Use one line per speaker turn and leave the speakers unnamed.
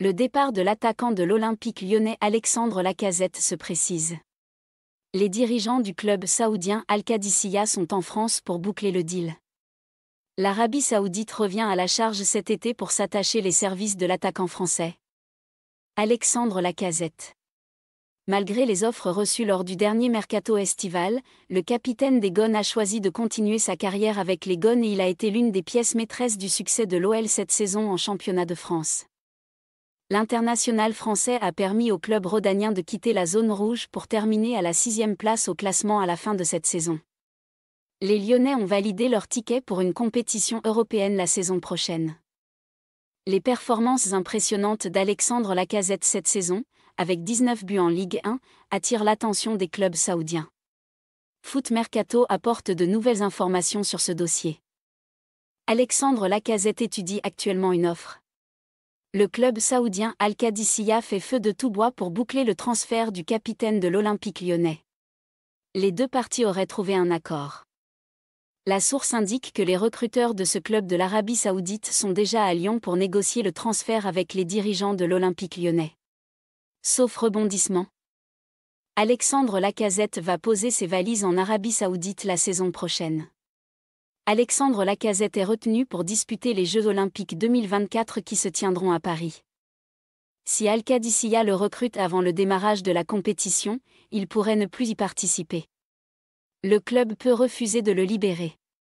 le départ de l'attaquant de l'Olympique lyonnais Alexandre Lacazette se précise. Les dirigeants du club saoudien Al-Qadisiyah sont en France pour boucler le deal. L'Arabie saoudite revient à la charge cet été pour s'attacher les services de l'attaquant français. Alexandre Lacazette. Malgré les offres reçues lors du dernier mercato estival, le capitaine des Gones a choisi de continuer sa carrière avec les Gones et il a été l'une des pièces maîtresses du succès de l'OL cette saison en championnat de France l'international français a permis au club rodanien de quitter la zone rouge pour terminer à la sixième place au classement à la fin de cette saison. Les Lyonnais ont validé leur ticket pour une compétition européenne la saison prochaine. Les performances impressionnantes d'Alexandre Lacazette cette saison, avec 19 buts en Ligue 1, attirent l'attention des clubs saoudiens. Foot Mercato apporte de nouvelles informations sur ce dossier. Alexandre Lacazette étudie actuellement une offre. Le club saoudien Al-Qadisiyah fait feu de tout bois pour boucler le transfert du capitaine de l'Olympique lyonnais. Les deux parties auraient trouvé un accord. La source indique que les recruteurs de ce club de l'Arabie saoudite sont déjà à Lyon pour négocier le transfert avec les dirigeants de l'Olympique lyonnais. Sauf rebondissement. Alexandre Lacazette va poser ses valises en Arabie saoudite la saison prochaine. Alexandre Lacazette est retenu pour disputer les Jeux Olympiques 2024 qui se tiendront à Paris. Si al le recrute avant le démarrage de la compétition, il pourrait ne plus y participer. Le club peut refuser de le libérer.